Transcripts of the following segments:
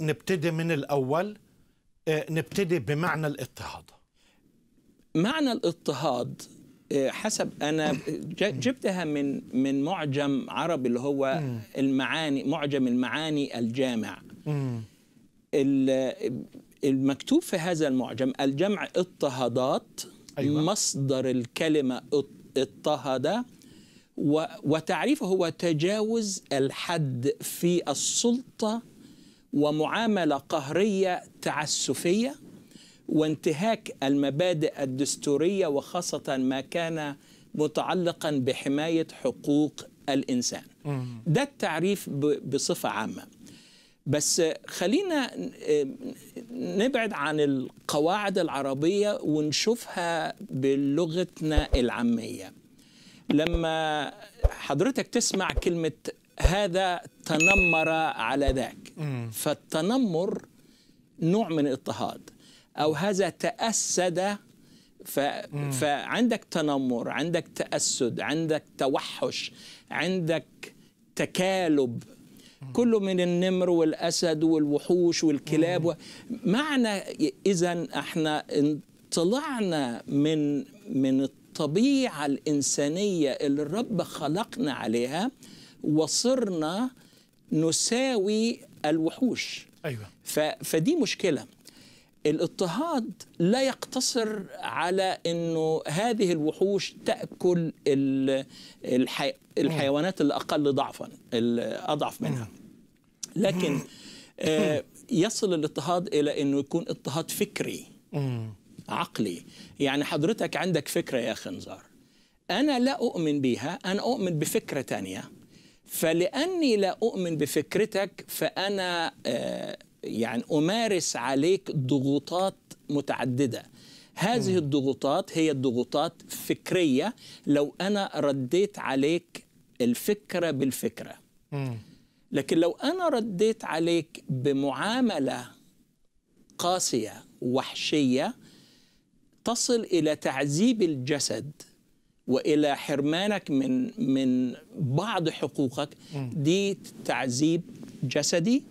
نبتدي من الأول آه، نبتدي بمعنى الاضطهاد معنى الاضطهاد آه، حسب انا جبتها من من معجم عربي اللي هو المعاني معجم المعاني الجامع المكتوب في هذا المعجم الجمع اضطهادات أيوة. مصدر الكلمه اضطهد وتعريفه هو تجاوز الحد في السلطه ومعامله قهريه تعسفيه وانتهاك المبادئ الدستوريه وخاصه ما كان متعلقا بحمايه حقوق الانسان. ده التعريف بصفه عامه. بس خلينا نبعد عن القواعد العربيه ونشوفها بلغتنا العاميه. لما حضرتك تسمع كلمه هذا تنمر على ذاك فالتنمر نوع من الاضطهاد او هذا تاسد ف... فعندك تنمر عندك تاسد عندك توحش عندك تكالب كله من النمر والاسد والوحوش والكلاب و... معنى اذا احنا طلعنا من من الطبيعه الانسانيه اللي الرب خلقنا عليها وصرنا نساوي الوحوش أيوة. ف... فدي مشكلة الاضطهاد لا يقتصر على انه هذه الوحوش تاكل الحي... الحيوانات الاقل ضعفا الاضعف منها لكن آه يصل الاضطهاد الى انه يكون اضطهاد فكري عقلي يعني حضرتك عندك فكره يا خنزار انا لا اؤمن بها انا اؤمن بفكره تانية فلاني لا اؤمن بفكرتك فانا آه، يعني امارس عليك ضغوطات متعدده هذه الضغوطات هي الضغوطات فكريه لو انا رديت عليك الفكره بالفكره لكن لو انا رديت عليك بمعامله قاسيه وحشيه تصل الى تعذيب الجسد والى حرمانك من من بعض حقوقك دي تعذيب جسدي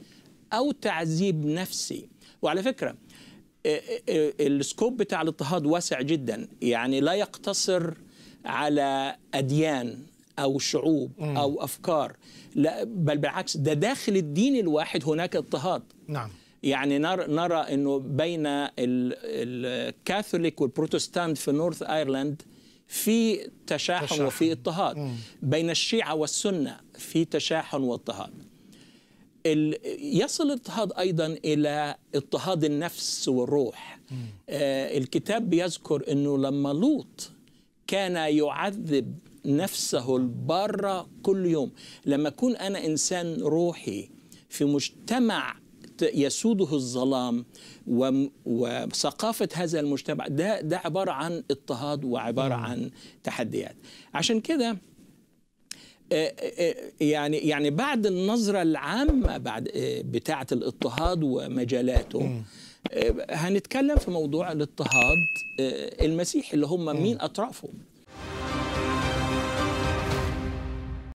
او تعذيب نفسي وعلى فكره آه، آه، آه، السكوب بتاع الاضطهاد واسع جدا يعني لا يقتصر على اديان او شعوب او افكار لا بل بالعكس ده داخل الدين الواحد هناك اضطهاد نعم يعني نرى, نرى انه بين الكاثوليك والبروتستانت في نورث ايرلند في تشاحن, تشاحن. وفي اضطهاد مم. بين الشيعة والسنة في تشاحن واضطهاد يصل الاضطهاد أيضا إلى اضطهاد النفس والروح آه الكتاب بيذكر أنه لما لوط كان يعذب نفسه البارة كل يوم لما أكون أنا إنسان روحي في مجتمع يسوده الظلام وثقافة هذا المجتمع ده, ده عبارة عن اضطهاد وعبارة عن تحديات عشان كده آه، آه، آه، يعني يعني بعد النظرة العامة بعد بتاعة الاضطهاد ومجالاته هنتكلم في موضوع الاضطهاد المسيحي اللي هم مين أطرافه